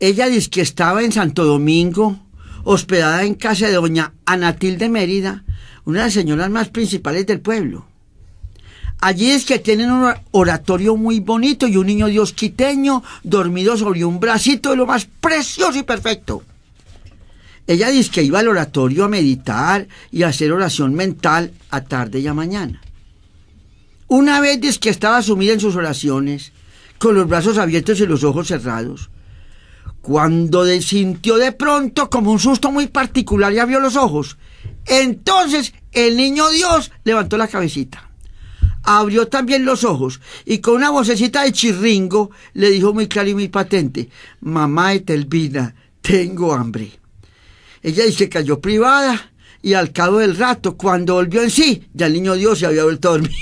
Ella dice que estaba en Santo Domingo, hospedada en casa de doña Anatil de Mérida, una de las señoras más principales del pueblo. Allí es que tienen un oratorio muy bonito y un niño dios quiteño dormido sobre un bracito de lo más precioso y perfecto. Ella dice que iba al oratorio a meditar y a hacer oración mental a tarde y a mañana. Una vez dice que estaba sumida en sus oraciones, con los brazos abiertos y los ojos cerrados, cuando sintió de pronto como un susto muy particular y abrió los ojos entonces el niño Dios levantó la cabecita, abrió también los ojos y con una vocecita de chirringo le dijo muy claro y muy patente, mamá de tengo hambre. Ella se cayó privada y al cabo del rato, cuando volvió en sí, ya el niño Dios se había vuelto a dormir.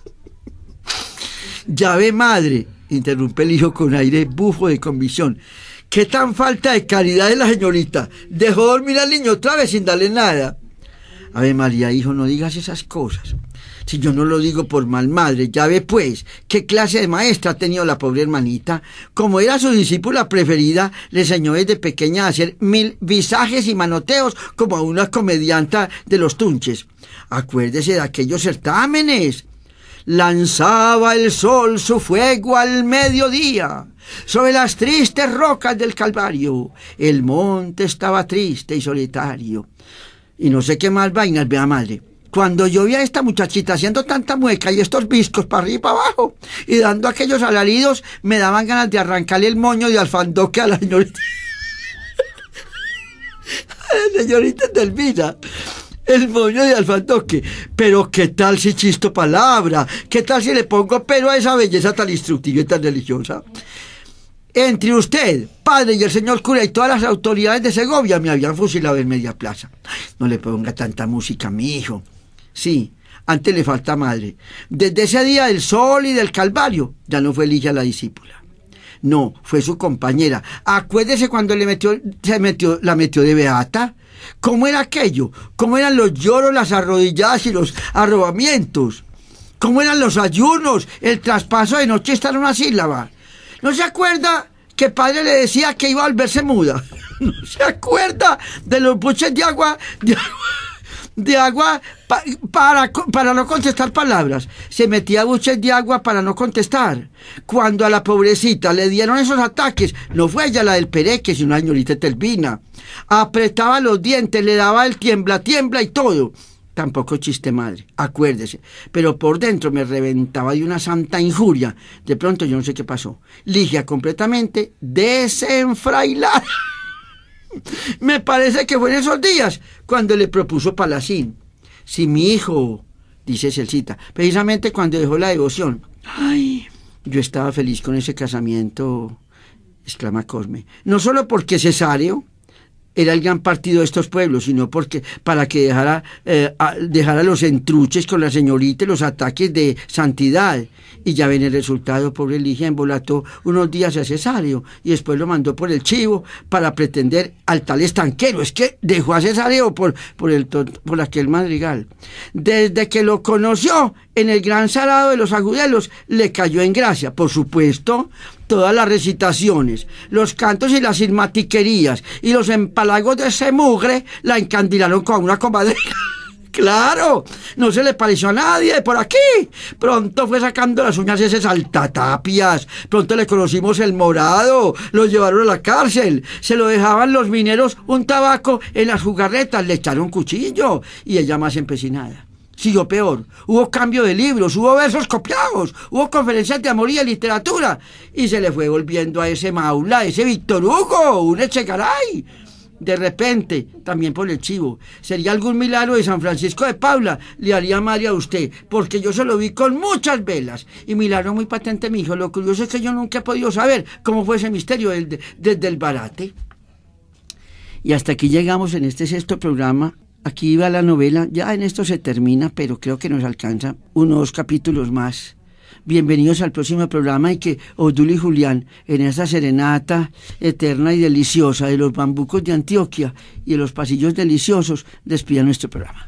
ya ve madre, interrumpe el hijo con aire bufo de convicción. ¿Qué tan falta de caridad es la señorita? Dejó dormir al niño otra vez sin darle nada. A ver, María, hijo, no digas esas cosas. Si yo no lo digo por mal madre, ya ve pues qué clase de maestra ha tenido la pobre hermanita. Como era su discípula preferida, le enseñó desde pequeña a hacer mil visajes y manoteos como a una comedianta de los tunches. Acuérdese de aquellos certámenes lanzaba el sol su fuego al mediodía. Sobre las tristes rocas del Calvario, el monte estaba triste y solitario. Y no sé qué más vainas, vea madre. Cuando yo vi a esta muchachita haciendo tanta mueca y estos viscos para arriba y para abajo y dando aquellos alaridos, me daban ganas de arrancarle el moño de alfandoque a la señorita. a la señorita el moño de alfandoque. Pero qué tal si chisto palabra, qué tal si le pongo pero a esa belleza tan instructiva y tan religiosa. Entre usted, padre y el señor cura y todas las autoridades de Segovia me habían fusilado en media plaza. No le ponga tanta música a mi hijo. Sí, antes le falta madre. Desde ese día del sol y del calvario ya no fue Ligia la discípula. No, fue su compañera. Acuérdese cuando le metió, se metió, la metió de beata. ¿Cómo era aquello? ¿Cómo eran los lloros, las arrodilladas y los arrobamientos? ¿Cómo eran los ayunos, el traspaso de noche está en una sílaba? ¿No se acuerda que padre le decía que iba a volverse muda? ¿No se acuerda de los buches De agua? de agua para, para no contestar palabras. Se metía buches de agua para no contestar. Cuando a la pobrecita le dieron esos ataques, no fue ella la del pereque, sino la señorita Telvina. Apretaba los dientes, le daba el tiembla, tiembla y todo tampoco chiste madre, acuérdese. Pero por dentro me reventaba de una santa injuria. De pronto yo no sé qué pasó. Ligia completamente desenfrailada. Me parece que fue en esos días cuando le propuso Palacín. Si mi hijo, dice Celcita, precisamente cuando dejó la devoción. Ay, yo estaba feliz con ese casamiento, exclama Cosme. No solo porque Cesario era el gran partido de estos pueblos, sino porque para que dejara, eh, a, los entruches con la señorita y los ataques de santidad. Y ya ven el resultado, pobre Ligia embolató unos días a Cesario y después lo mandó por el chivo para pretender al tal estanquero. Es que dejó a Cesario por, por, el, por aquel madrigal. Desde que lo conoció en el gran salado de los agudelos, le cayó en gracia. Por supuesto, todas las recitaciones, los cantos y las irmatiquerías y los empalagos de ese mugre la encandilaron con una comadre. Claro, no se le pareció a nadie por aquí. Pronto fue sacando las uñas ese saltatapias. Pronto le conocimos el morado. Lo llevaron a la cárcel. Se lo dejaban los mineros un tabaco en las jugarretas. Le echaron cuchillo. Y ella más empecinada siguió peor. Hubo cambio de libros, hubo versos copiados, hubo conferencias de amor y de literatura. Y se le fue volviendo a ese Maula, a ese Víctor Hugo, un Echegaray. De repente, también por el chivo, sería algún milagro de San Francisco de Paula, le haría mal a usted, porque yo se lo vi con muchas velas. Y milagro muy patente, mi hijo. Lo curioso es que yo nunca he podido saber cómo fue ese misterio desde el barate. Y hasta aquí llegamos en este sexto programa Aquí va la novela, ya en esto se termina, pero creo que nos alcanza unos capítulos más. Bienvenidos al próximo programa y que Odul y Julián, en esta serenata eterna y deliciosa de los bambucos de Antioquia y de los pasillos deliciosos, despidan nuestro programa.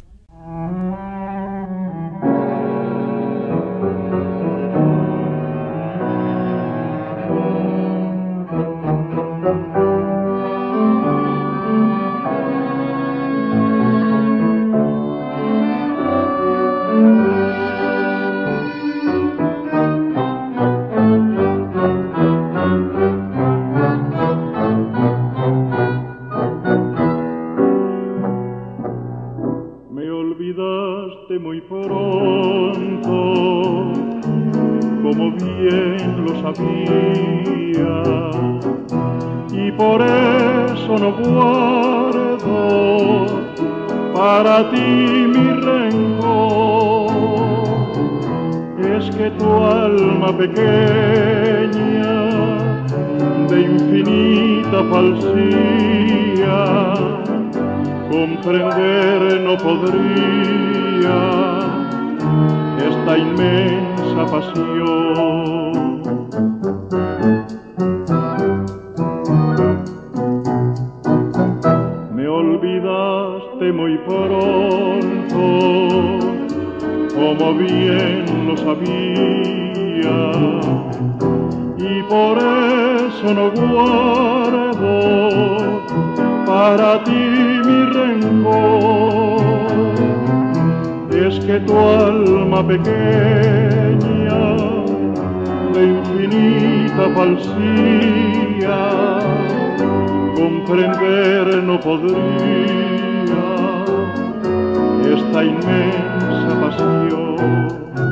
Aprender no podría esta inmensa pasión